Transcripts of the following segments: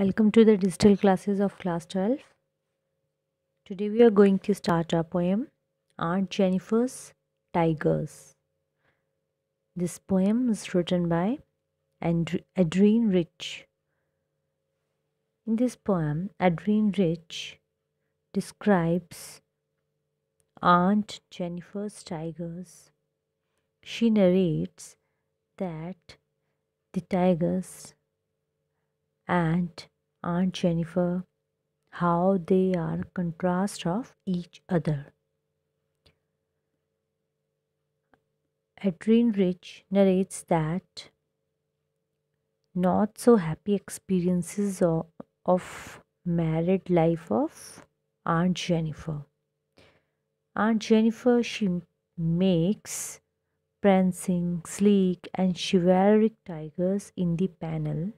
Welcome to the digital classes of class 12. Today we are going to start our poem Aunt Jennifer's Tigers. This poem is written by Adrian Rich. In this poem, Adrian Rich describes Aunt Jennifer's tigers. She narrates that the tigers and Aunt Jennifer how they are contrast of each other. Adrian Rich narrates that not so happy experiences of, of married life of Aunt Jennifer. Aunt Jennifer she makes prancing, sleek and chivalric tigers in the panel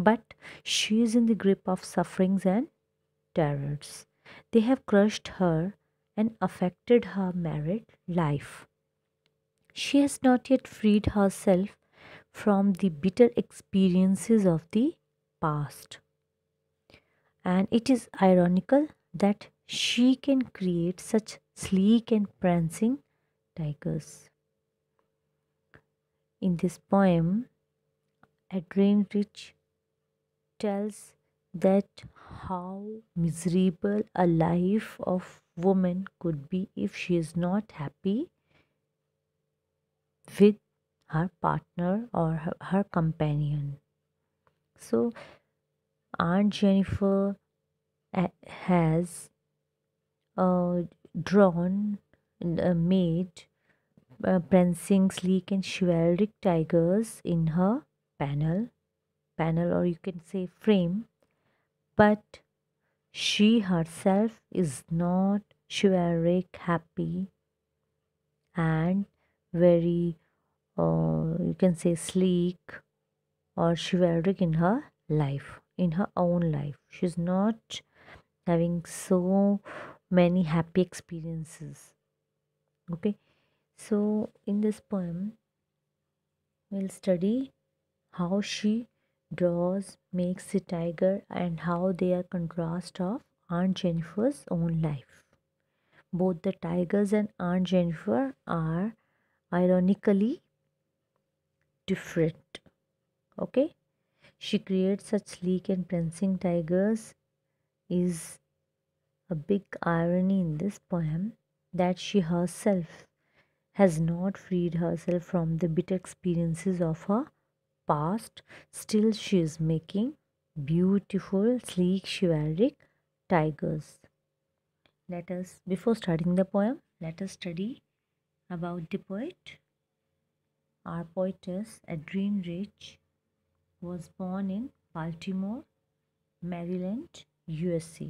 but she is in the grip of sufferings and terrors. They have crushed her and affected her married life. She has not yet freed herself from the bitter experiences of the past. And it is ironical that she can create such sleek and prancing tigers. In this poem, Adrienne Rich tells that how miserable a life of woman could be if she is not happy with her partner or her, her companion so aunt jennifer eh, has uh, drawn uh, made uh, prancing sleek and chivalric tigers in her panel panel or you can say frame but she herself is not chivalric happy and very uh, you can say sleek or chivalric in her life in her own life she's not having so many happy experiences okay so in this poem we'll study how she draws makes the tiger and how they are contrast of Aunt Jennifer's own life. Both the tigers and Aunt Jennifer are ironically different. Okay? She creates such sleek and prancing tigers is a big irony in this poem that she herself has not freed herself from the bitter experiences of her past still she is making beautiful sleek chivalric tigers let us before studying the poem let us study about the poet our poetess adrienne rich was born in baltimore maryland usa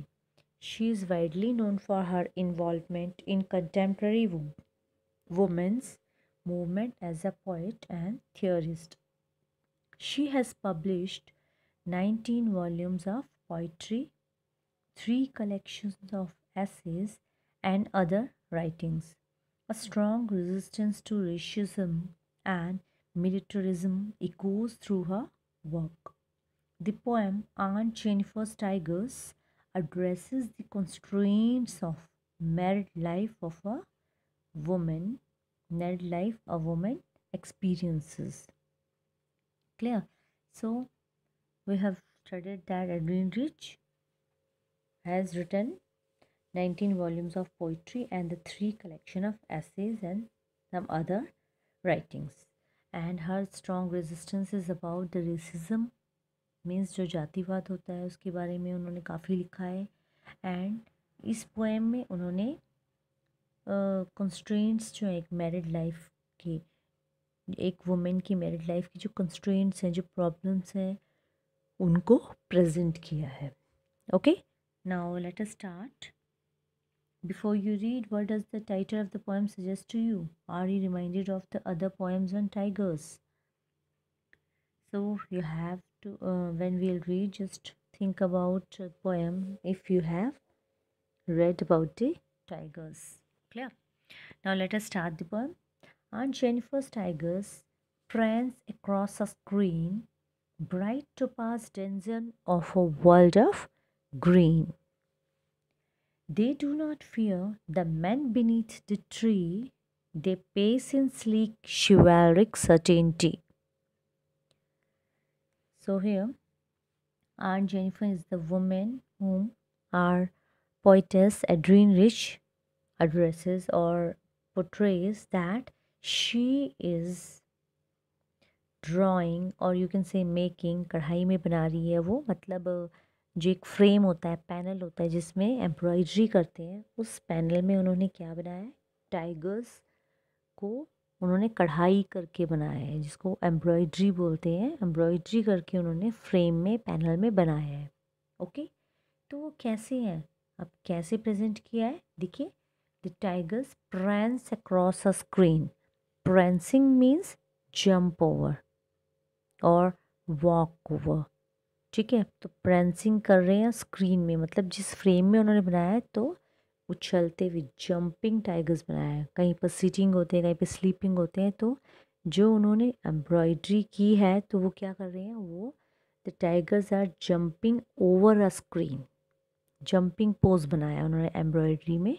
she is widely known for her involvement in contemporary women's movement as a poet and theorist she has published 19 volumes of poetry, 3 collections of essays, and other writings. A strong resistance to racism and militarism echoes through her work. The poem Aunt Jennifer's Tigers addresses the constraints of married life of a woman, married life a woman experiences clear so we have studied that edwin rich has written 19 volumes of poetry and the three collection of essays and some other writings and her strong resistance is about the racism means जो जातिवाद होता है उसके बारे में उन्होंने काफ़ी लिखा है And इस poem में उन्होंने कंस्ट्रेंट्स जो एक मैरिड लाइफ के एक वुमेन की मेरिड लाइफ की जो कंस्ट्रेंट्स हैं जो प्रॉब्लम्स हैं उनको प्रेजेंट किया है okay now let us start before you read what does the title of the poem suggest to you are you reminded of the other poems on tigers so you have to when we'll read just think about poem if you have read about the tigers clear now let us start the poem Aunt Jennifer's Tigers prance across a screen, bright to pass denizen of a world of green. They do not fear the men beneath the tree, they pace in sleek chivalric certainty. So here, Aunt Jennifer is the woman whom our poetess Adrienne Rich addresses or portrays that she is drawing और you can say making कढ़ाई में बना रही है वो मतलब जो एक फ्रेम होता है पैनल होता है जिसमें एम्ब्रॉयड्री करते हैं उस पैनल में उन्होंने क्या बनाया है टाइगर्स को उन्होंने कढ़ाई करके बनाया है जिसको एम्ब्रॉयड्री बोलते हैं एम्ब्रॉयड्री करके उन्होंने फ्रेम में पैनल में बनाया है ओके तो वो कैसे हैं अब कैसे प्रेजेंट किया है देखिए the tigers prance across a screen prancing means jump over और वॉक ओवर ठीक है तो प्रेंसिंग कर रहे हैं स्क्रीन में मतलब जिस फ्रेम में उन्होंने बनाया है तो उछलते हुए जंपिंग टाइगर्स बनाया है कहीं पर सीटिंग होते हैं कहीं पर स्लीपिंग होते हैं तो जो उन्होंने एम्ब्रॉयड्री की है तो वो क्या कर रहे हैं वो the tigers are jumping over a screen jumping pose बनाया उन्होंने एम्ब्रॉयड्री में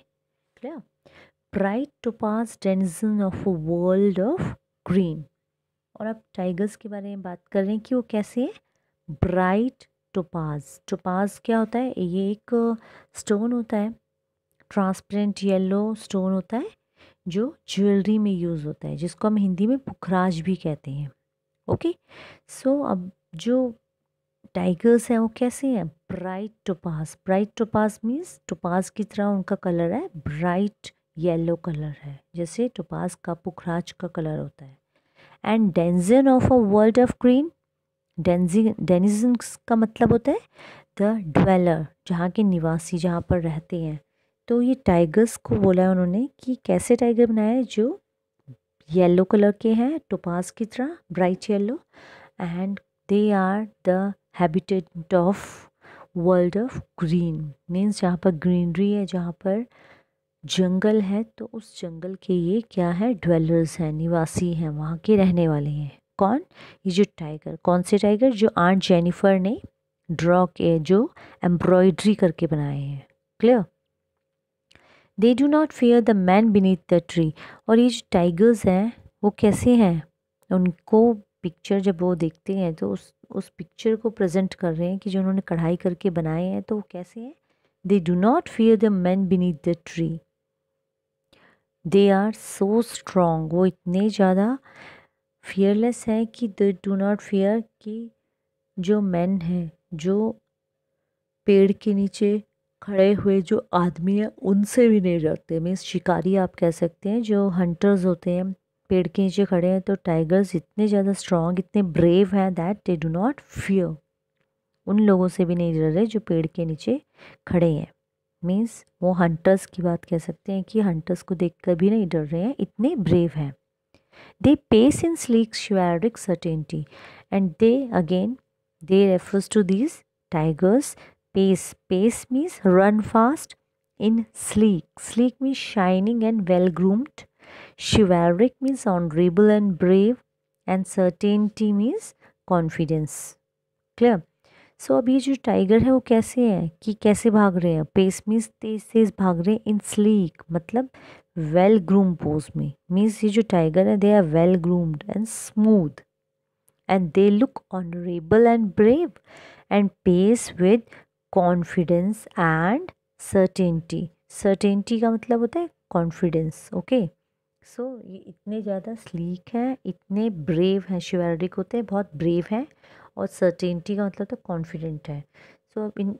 clear bright topaz denizen of world of green और अब टाइगर्स के बारे में बात कर रहे हैं कि वो कैसे है ब्राइट टोपाज टोपाज क्या होता है ये एक स्टोन uh, होता है ट्रांसपेरेंट येलो स्टोन होता है जो ज्वेलरी में यूज़ होता है जिसको हम हिंदी में पुखराज भी कहते हैं ओके सो so, अब जो टाइगर्स हैं वो कैसे हैं bright topaz bright topaz means topaz की तरह उनका कलर है ब्राइट येलो कलर है जैसे टोपास का पुखराज का कलर होता है and denizen of a world of green denizen denizen का मतलब होता है द डवेलर जहाँ के निवासी जहाँ पर रहते हैं तो ये टाइगर्स को बोला है उन्होंने कि कैसे टाइगर बनाए जो येलो कलर के हैं टोपास की तरह bright yellow and they are the habitat of world of green means जहाँ पर ग्रीनरी है जहाँ पर जंगल है तो उस जंगल के ये क्या है ड्वेलर्स हैं निवासी हैं वहाँ के रहने वाले हैं कौन ये जो टाइगर कौन से टाइगर जो आंट जेनिफर ने ड्रॉ के जो एम्ब्रॉयड्री करके बनाए हैं clear they do not fear the man beneath the tree और ये जो टाइगर्स हैं वो कैसे हैं उनको पिक्चर जब वो देखते हैं तो उस उस पिक्चर को प्रेजेंट कर रहे हैं कि जो उन्होंने कढ़ाई करके बनाए हैं तो वो कैसे हैं they do not fear the man beneath the tree they are so strong वो इतने ज़्यादा फियरलेस हैं कि दे डू नॉट फियर कि जो मैन हैं जो पेड़ के नीचे खड़े हुए जो आदमी हैं उनसे भी नहीं डरते मीन्स शिकारी आप कह सकते हैं जो हंटर्स होते हैं पेड़ के नीचे खड़े हैं तो टाइगर्स इतने ज़्यादा स्ट्रॉन्ग इतने ब्रेव हैं that they do not fear उन लोगों से भी नहीं डर रहे जो पेड़ के नीचे खड़े हैं मीन्स वो हंटर्स की बात कह सकते हैं कि हंटर्स को देख कर भी नहीं डर रहे हैं इतने ब्रेव हैं they pace in sleek chivalric certainty and they again they refers to these tigers pace pace means run fast in sleek sleek means shining and well groomed chivalric means honourable and brave and certainty means confidence clear so अब ये जो tiger है वो कैसे हैं कि कैसे भाग रहे हैं पेस मीन्स तेज़ तेज़ भाग रहे हैं इन स्लीक मतलब वेल ग्रूम पोज में मीन्स ये जो टाइगर है they are well groomed and smooth and they look honourable and brave and pace with confidence and certainty certainty का मतलब होता है कॉन्फिडेंस ओके सो ये इतने ज़्यादा स्लीक हैं इतने ब्रेव हैं शिवारिक तो होते हैं बहुत ब्रेव हैं और सर्टेनिटी का मतलब तो कॉन्फिडेंट है सो so, इन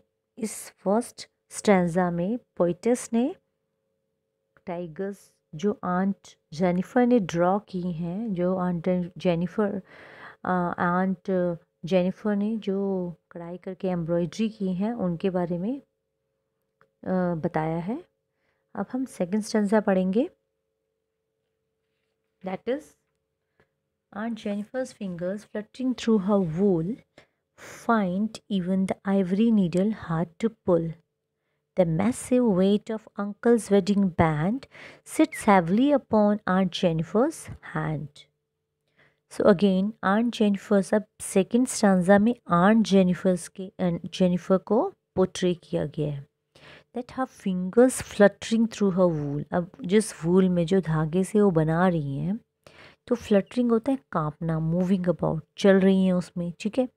इस फर्स्ट स्टैंजा में पोइटस ने टाइगर्स जो आंट जेनिफर ने ड्रॉ की हैं जो आंट जेनिफर आंट जेनिफर ने जो कढ़ाई करके एम्ब्रॉयड्री की हैं उनके बारे में आ, बताया है अब हम सेकंड स्टेंजा पढ़ेंगे that is Aunt Jennifer's fingers fluttering through her wool find even the ivory needle hard to pull. The massive weight of Uncle's wedding band sits heavily upon Aunt Jennifer's hand. So again, Aunt Jennifer's second stanza may Aunt Jennifer's ke, uh, Jennifer ko portray kiya gaya That her fingers fluttering through her wool. Ab just wool mein jo dhage se wo bana rahi hai, तो fluttering होता है कांपना moving about चल रही हैं उसमें ठीक है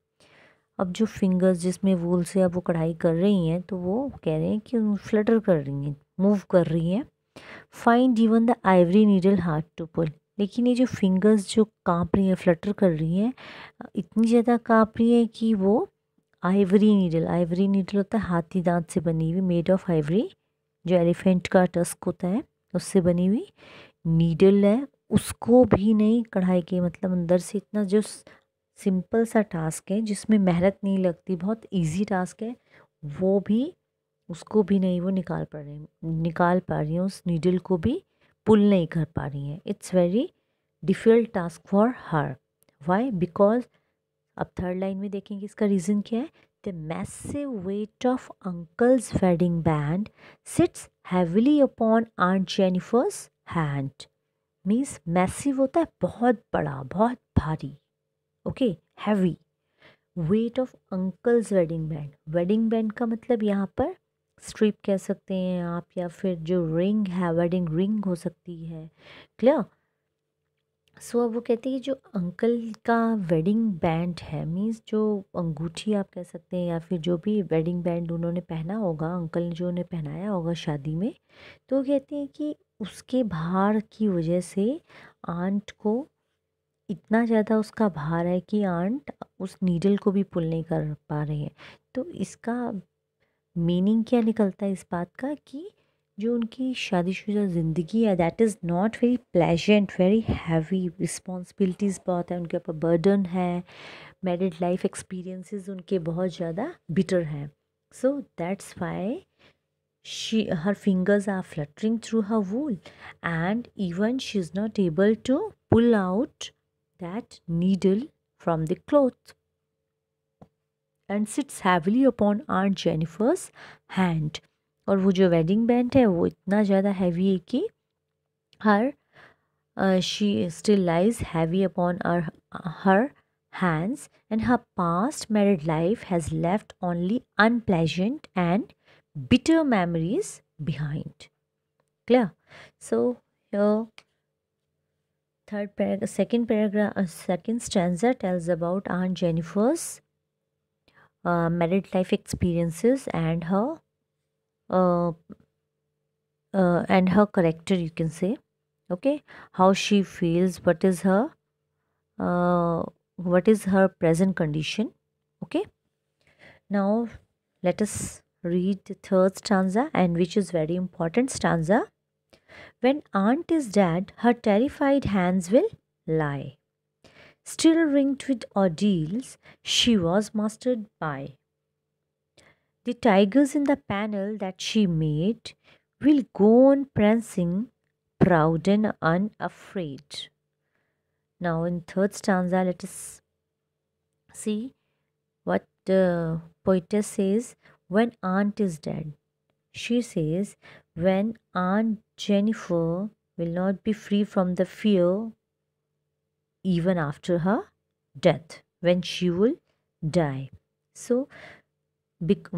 अब जो फिंगर्स जिसमें वूल से अब वो कढ़ाई कर रही हैं तो वो कह रहे हैं कि फ्लटर कर रही हैं मूव कर रही हैं find even the ivory needle hard to pull लेकिन ये जो फिंगर्स जो कांप रही हैं फ्लटर कर रही हैं इतनी ज़्यादा कांप रही हैं कि वो आइवरी नीडल आइवरी नीडल होता है हाथी दांत से बनी हुई मेड ऑफ आइवरी जो एलिफेंट का टस्क होता है उससे बनी हुई नीडल है उसको भी नहीं कढ़ाई के मतलब अंदर से इतना जो सिंपल सा टास्क है जिसमें मेहनत नहीं लगती बहुत इजी टास्क है वो भी उसको भी नहीं वो निकाल पा रही निकाल पा रही हैं उस नीडल को भी पुल नहीं कर पा रही हैं it's very difficult task for her why because अब थर्ड लाइन में देखेंगे इसका रीज़न क्या है the massive weight of uncle's wedding band sits heavily upon aunt Jennifer's hand means massive होता है बहुत बड़ा बहुत भारी okay heavy weight of uncle's wedding band wedding band का मतलब यहाँ पर स्ट्रिप कह सकते हैं आप या फिर जो रिंग है वेडिंग रिंग हो सकती है क्लियर सो so, अब वो कहते हैं जो अंकल का वेडिंग बैंड है मीन्स जो अंगूठी आप कह सकते हैं या फिर जो भी वेडिंग बैंड उन्होंने पहना होगा अंकल ने जो उन्हें पहनाया होगा शादी में तो कहते हैं कि उसके भार की वजह से आंट को इतना ज़्यादा उसका भार है कि आंट उस नीडल को भी पुल नहीं कर पा रही है तो इसका मीनिंग क्या निकलता है इस बात का कि जो उनकी शादीशुदा ज़िंदगी है that is not very pleasant very heavy responsibilities बहुत है उनके ऊपर बर्डन है मैरिड लाइफ एक्सपीरियंसेस उनके बहुत ज़्यादा बिटर हैं so that's why she her fingers are fluttering through her wool and even she is not able to pull out that needle from the cloth and sits heavily upon aunt jennifer's hand Or वो जो wedding band है वो इतना ज़्यादा heavy है कि her she still lies heavy upon are her hands and her past married life has left bitter memories behind clear so here third paragraph second paragraph uh, second stanza tells about aunt jennifer's uh, married life experiences and her uh, uh, and her character you can say okay how she feels what is her uh, what is her present condition okay now let us read the third stanza and which is very important stanza. When aunt is dead, her terrified hands will lie. Still ringed with ordeals, she was mastered by. The tigers in the panel that she made will go on prancing, proud and unafraid. Now, in third stanza, let us see what the poetess says when aunt is dead. She says, when Aunt Jennifer will not be free from the fear even after her death, when she will die. So,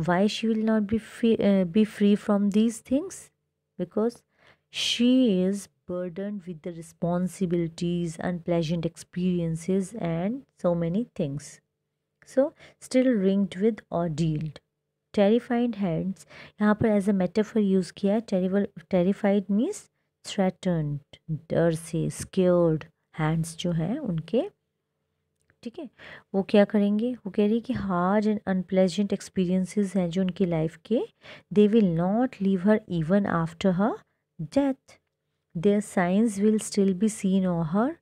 why she will not be free, uh, be free from these things? Because she is burdened with the responsibilities, unpleasant experiences, and so many things. So, still ringed with ordeal. Terrified hands यहाँ पर as a metaphor use किया है terrible terrified means threaten डर से स्क्योर्ड hands जो हैं उनके ठीक है वो क्या करेंगे वो कह रही है कि हार्ड एंड अनप्लेजेंट एक्सपीरियंसेस हैं जो उनकी लाइफ के they will not leave her even after her death their science will still be seen on her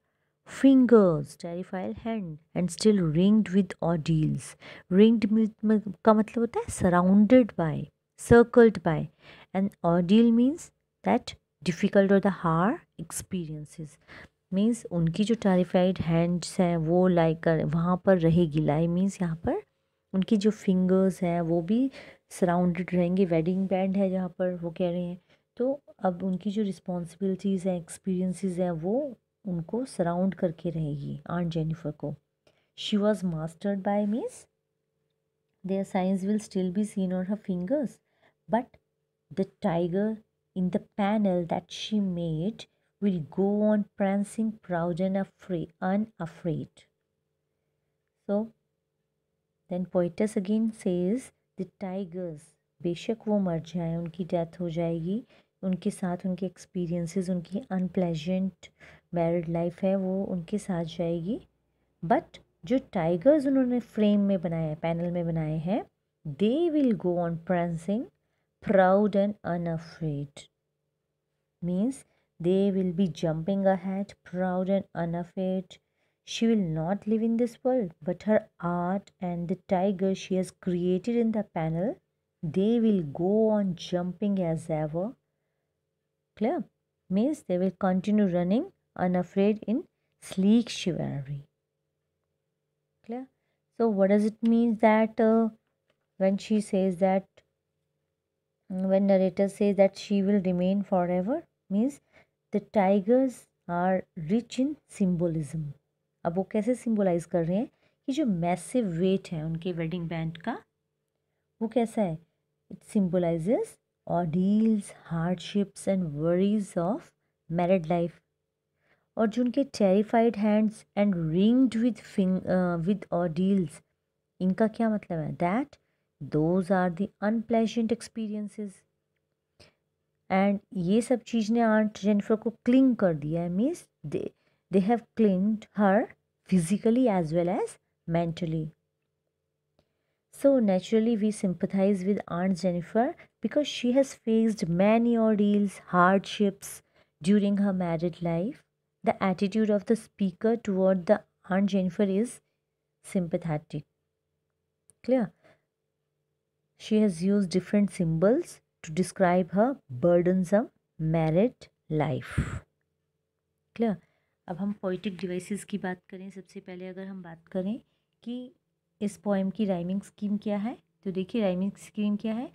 fingers terrified hand and still ringed with ordeals ringed का मतलब होता है surrounded by circled by and ordeal means that difficult और the hard experiences means उनकी जो terrified hands हैं वो like वहाँ पर रहेगी लाई मीन्स यहाँ पर उनकी जो फिंगर्स हैं वो भी सराउंडेड रहेंगे वेडिंग बैंड है जहाँ पर वो कह रहे हैं तो अब उनकी जो रिस्पॉन्सिबिलिटीज़ हैं एक्सपीरियंसिस हैं वो उनको सराउंड करके रहेगी आंट जेनिफर को शी वॉज मास्टर्ड बाय मीस their science will still be seen on her fingers but the tiger in the panel that she made will go on prancing proud and afraid un afraid so then poets again says the tigers बेशक वो मर जाए उनकी death हो जाएगी उनके साथ उनके एक्सपीरियंसेस उनकी अनप्लेजेंट मैरिड लाइफ है वो उनके साथ जाएगी बट जो टाइगर्स उन्होंने फ्रेम में बनाए हैं पैनल में बनाए हैं they will go on prancing proud and unafraid means they will be jumping a hat proud and unafraid she will not live in this world but her art and the tiger she has created in the panel they will go on jumping as ever clear means they will continue running unafraid in sleek chivalry. Clear? So, what does it mean that uh, when she says that, mm, when narrator says that she will remain forever, means the tigers are rich in symbolism. अब वो कैसे symbolize कर रहे हैं कि जो massive wait है उनके वेडिंग बैंड का वो कैसा है इट सिम्बोलाइजेस और hardships and worries of married life अर्जुन के terrified hands and ringed with with ordeals इनका क्या मतलब है that those are the unpleasant experiences and ये सब चीज़ ने आंट जेनिफर को क्लिंग कर दिया है means they they have clinged her physically as well as mentally. So naturally, we sympathize with Aunt Jennifer because she has faced many ordeals, hardships during her married life. The attitude of the speaker toward the Aunt Jennifer is sympathetic. Clear? She has used different symbols to describe her burdensome married life clear अब हम poetic devices की बात करें सबसे पहले अगर हम बात करें कि इस पोएम की राइमिंग स्कीम क्या है तो देखिए राइमिंग स्कीम क्या है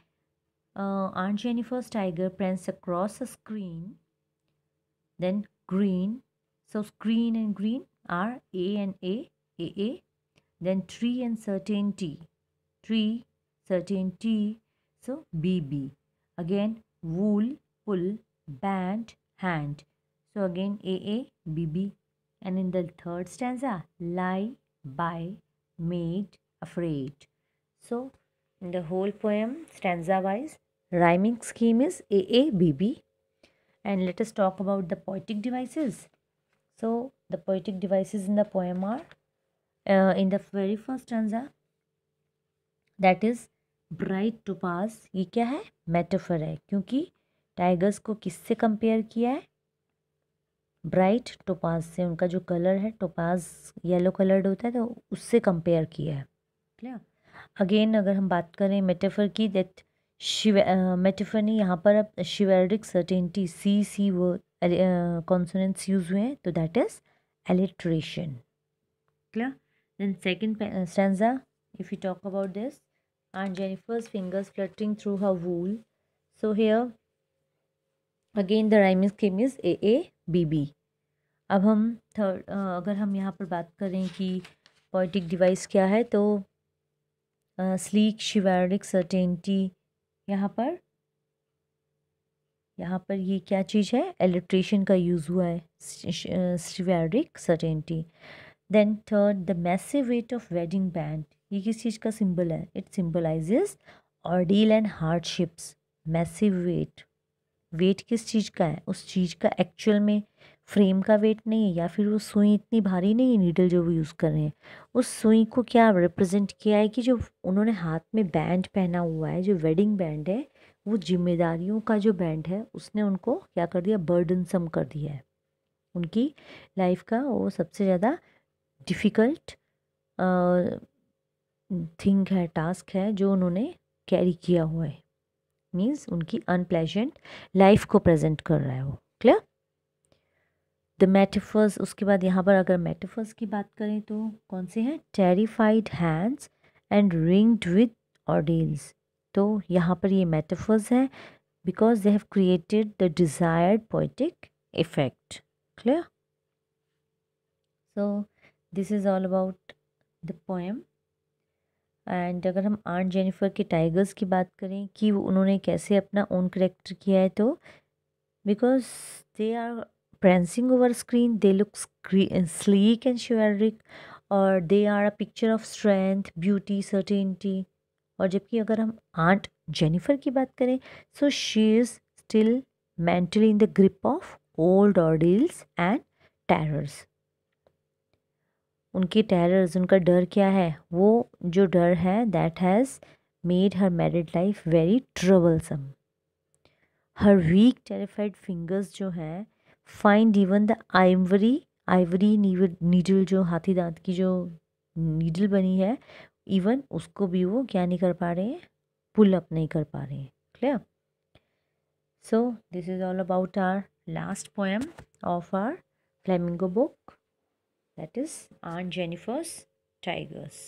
aunt Jennifer's tiger prance across a screen then green So green and green are A and A, AA. Then tree and certainty, certain certainty. So BB. Again, wool, pull, band, hand. So again AA, BB. And in the third stanza, lie, buy, made, afraid. So in the whole poem, stanza wise, rhyming scheme is AA, BB. And let us talk about the poetic devices. So the poetic devices in the poem are uh, in the very first stanza that is bright topaz ये क्या है metaphor है क्योंकि tigers को किससे compare kiya hai bright topaz से उनका जो कलर है टोपाज येलो कलर्ड होता है तो उससे कंपेयर किया है क्लियर अगेन अगर हम बात करें मेटाफर की दैट शिव मेटाफर uh, ने यहाँ पर अब chivalric certainty C C word consonants use हुए हैं तो that is alliteration clear then second stanza if you talk about this and Jennifer's fingers fluttering through her wool so here again the rhyming scheme is A A B B अब हम third अगर हम यहाँ पर बात करें कि poetic device क्या है तो स्लीक शिवैरिक सर्टेनिटी यहाँ पर यहाँ पर ये क्या चीज़ है एलिट्रेशन का यूज़ हुआ है chivalric certainty then third the massive weight of wedding band ये किस चीज़ का सिंबल है it symbolizes ordeal and hardships massive weight weight किस चीज़ का है उस चीज़ का एक्चुअल में फ्रेम का वेट नहीं है या फिर वो सुई इतनी भारी नहीं है नीडल जो वो यूज़ कर रहे हैं उस सुई को क्या रिप्रेजेंट किया है कि जो उन्होंने हाथ में बैंड पहना हुआ है जो वेडिंग बैंड है वो जिम्मेदारियों का जो बैंड है उसने उनको क्या कर दिया बर्डनसम कर दिया है उनकी लाइफ का वो सबसे ज़्यादा डिफ़िकल्ट थिंग है टास्क है जो उन्होंने कैरी किया हुआ है मीन्स उनकी अनप्लेजेंट लाइफ को प्रेजेंट कर रहा है वो क्लियर द मेटिफर्स उसके बाद यहाँ पर अगर मेटिफर्स की बात करें तो कौन से हैं terrified hands and ringed with ordeals तो यहाँ पर ये मेटाफर्स है because they have created the desired poetic effect clear so this is all about the poem and अगर हम आर्ट जेनिफर के टाइगर्स की बात करें कि उन्होंने कैसे अपना ओन करेक्टर किया है तो because they are prancing over screen they look sleek and chivalric और they are a picture of strength beauty certainty और जबकि अगर हम आंट जेनिफर की बात करें so she is still mentally in the grip of old ordeals and terrors उनकी terrors उनका डर क्या है वो जो डर है that has made her married life very troublesome her weak terrified fingers जो हैं find even the ivory ivory needle जो हाथी दांत की जो नीडल बनी है इवन उसको भी वो क्या नहीं कर पा रहे हैं पुल अप नहीं कर पा रहे हैं clear so this is all about our last poem of our flamingo book that is aunt Jennifer's tigers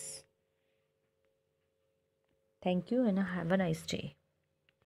thank you and have a nice day